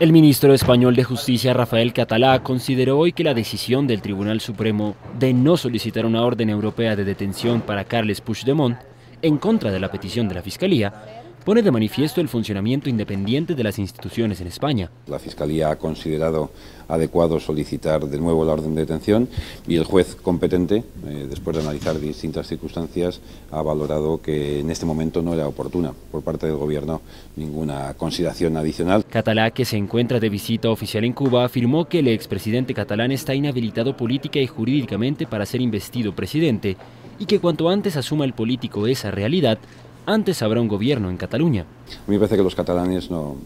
El ministro español de Justicia, Rafael Catalá, consideró hoy que la decisión del Tribunal Supremo de no solicitar una orden europea de detención para Carles Puigdemont, en contra de la petición de la Fiscalía, pone de manifiesto el funcionamiento independiente de las instituciones en España. La Fiscalía ha considerado adecuado solicitar de nuevo la orden de detención y el juez competente, eh, después de analizar distintas circunstancias, ha valorado que en este momento no era oportuna por parte del Gobierno ninguna consideración adicional. Catalá, que se encuentra de visita oficial en Cuba, afirmó que el expresidente catalán está inhabilitado política y jurídicamente para ser investido presidente y que cuanto antes asuma el político esa realidad, antes habrá un gobierno en Cataluña. A mí me parece que los catalanes no,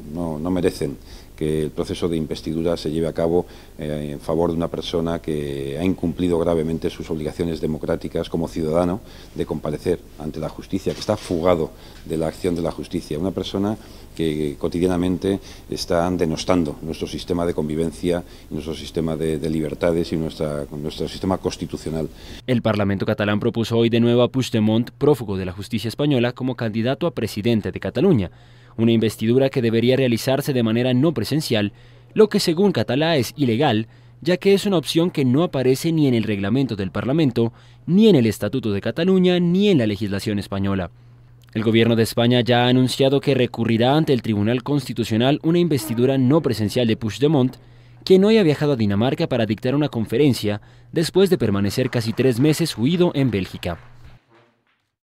merecen que el proceso de investidura se lleve a cabo eh, en favor de una persona que ha incumplido gravemente sus obligaciones democráticas como ciudadano de comparecer ante la justicia, que está fugado de la acción de la justicia, una persona que cotidianamente está denostando nuestro sistema de convivencia, nuestro sistema de, libertades y nuestra, nuestro sistema constitucional. El Parlamento catalán propuso hoy de nuevo a Puigdemont, prófugo de la justicia española, como candidato a presidente de Cataluña, una investidura que debería realizarse de manera no presencial, lo que según Catalá es ilegal, ya que es una opción que no aparece ni en el reglamento del Parlamento, ni en el Estatuto de Cataluña, ni en la legislación española. El gobierno de España ya ha anunciado que recurrirá ante el Tribunal Constitucional una investidura no presencial de Puigdemont, quien no ha viajado a Dinamarca para dictar una conferencia después de permanecer casi tres meses huido en Bélgica.